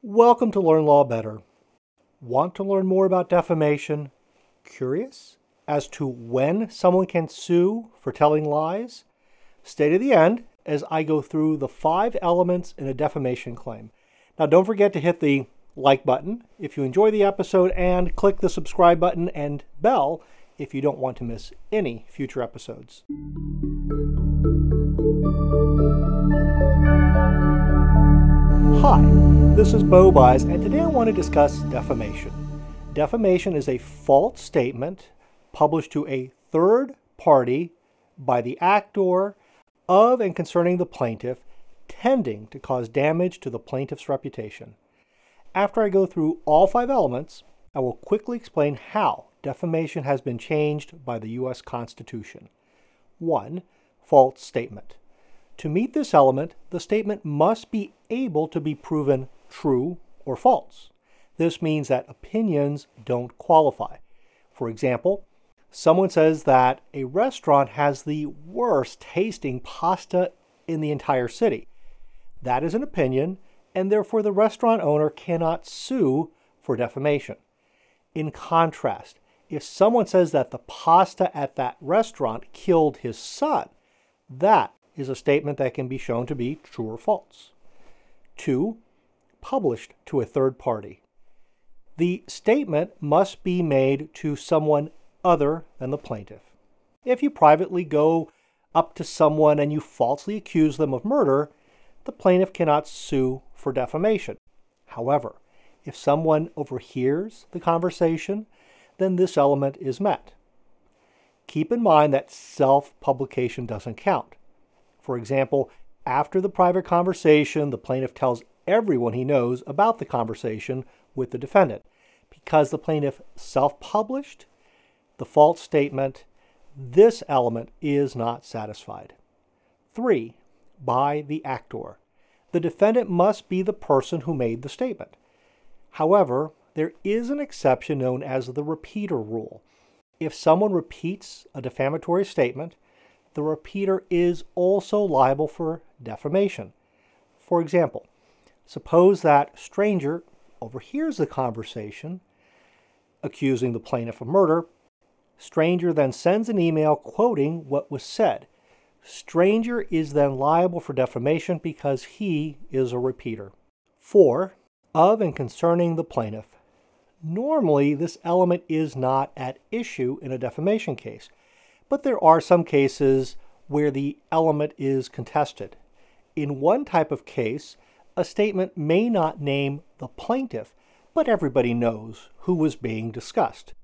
Welcome to Learn Law Better. Want to learn more about defamation? Curious as to when someone can sue for telling lies? Stay to the end as I go through the five elements in a defamation claim. Now, don't forget to hit the like button if you enjoy the episode and click the subscribe button and bell if you don't want to miss any future episodes. Hi, this is Bo Bies, and today I want to discuss defamation. Defamation is a false statement published to a third party by the actor of and concerning the plaintiff, tending to cause damage to the plaintiff's reputation. After I go through all five elements, I will quickly explain how defamation has been changed by the U.S. Constitution. 1. False statement. To meet this element, the statement must be able to be proven true or false. This means that opinions don't qualify. For example, someone says that a restaurant has the worst tasting pasta in the entire city. That is an opinion, and therefore the restaurant owner cannot sue for defamation. In contrast, if someone says that the pasta at that restaurant killed his son, that is a statement that can be shown to be true or false. 2. Published to a third party. The statement must be made to someone other than the plaintiff. If you privately go up to someone and you falsely accuse them of murder, the plaintiff cannot sue for defamation. However, if someone overhears the conversation, then this element is met. Keep in mind that self publication doesn't count. For example, after the private conversation, the plaintiff tells everyone he knows about the conversation with the defendant. Because the plaintiff self published the false statement, this element is not satisfied. 3. By the actor. The defendant must be the person who made the statement. However, there is an exception known as the repeater rule. If someone repeats a defamatory statement, the repeater is also liable for defamation. For example, suppose that stranger overhears the conversation accusing the plaintiff of murder. Stranger then sends an email quoting what was said. Stranger is then liable for defamation because he is a repeater. 4. Of and concerning the plaintiff. Normally, this element is not at issue in a defamation case but there are some cases where the element is contested. In one type of case, a statement may not name the plaintiff, but everybody knows who was being discussed.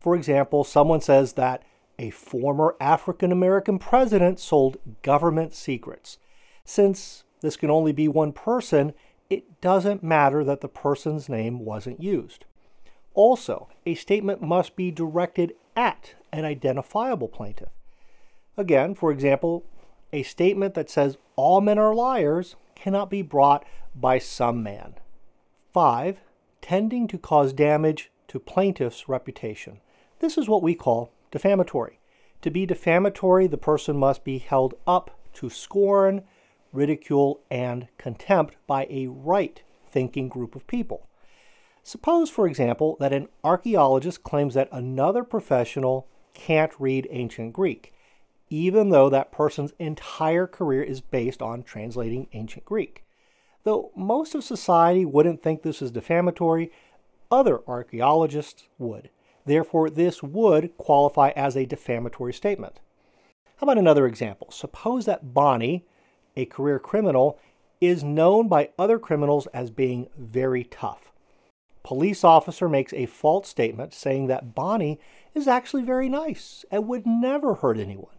For example, someone says that a former African American president sold government secrets. Since this can only be one person, it doesn't matter that the person's name wasn't used. Also, a statement must be directed at an identifiable plaintiff. Again, for example, a statement that says all men are liars cannot be brought by some man. 5. Tending to cause damage to plaintiff's reputation. This is what we call defamatory. To be defamatory, the person must be held up to scorn, ridicule, and contempt by a right thinking group of people. Suppose, for example, that an archaeologist claims that another professional can't read ancient Greek, even though that person's entire career is based on translating ancient Greek. Though most of society wouldn't think this is defamatory, other archaeologists would. Therefore, this would qualify as a defamatory statement. How about another example? Suppose that Bonnie, a career criminal, is known by other criminals as being very tough police officer makes a false statement saying that Bonnie is actually very nice and would never hurt anyone.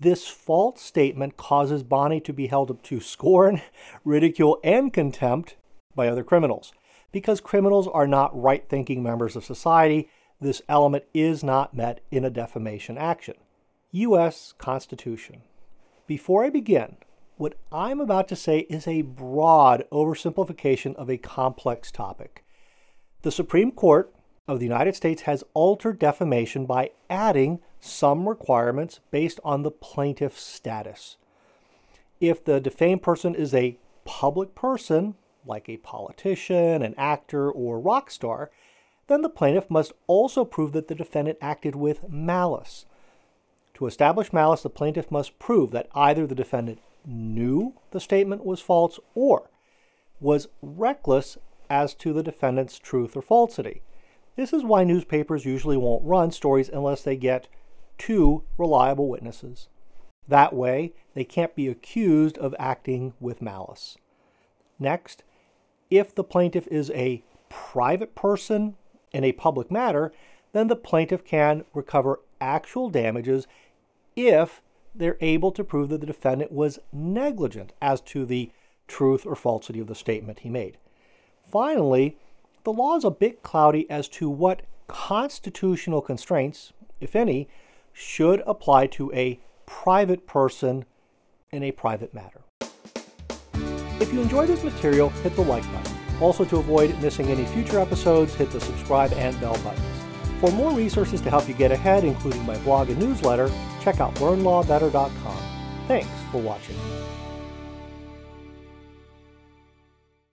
This false statement causes Bonnie to be held up to scorn, ridicule, and contempt by other criminals. Because criminals are not right thinking members of society, this element is not met in a defamation action. U.S. Constitution. Before I begin, what I'm about to say is a broad oversimplification of a complex topic. The Supreme Court of the United States has altered defamation by adding some requirements based on the plaintiff's status. If the defamed person is a public person, like a politician, an actor, or rock star, then the plaintiff must also prove that the defendant acted with malice. To establish malice, the plaintiff must prove that either the defendant knew the statement was false or was reckless as to the defendant's truth or falsity. This is why newspapers usually won't run stories unless they get two reliable witnesses. That way, they can't be accused of acting with malice. Next, if the plaintiff is a private person in a public matter, then the plaintiff can recover actual damages if they're able to prove that the defendant was negligent as to the truth or falsity of the statement he made. Finally, the law is a bit cloudy as to what constitutional constraints, if any, should apply to a private person in a private matter. If you enjoyed this material, hit the like button. Also, to avoid missing any future episodes, hit the subscribe and bell buttons. For more resources to help you get ahead, including my blog and newsletter, check out learnlawbetter.com. Thanks for watching.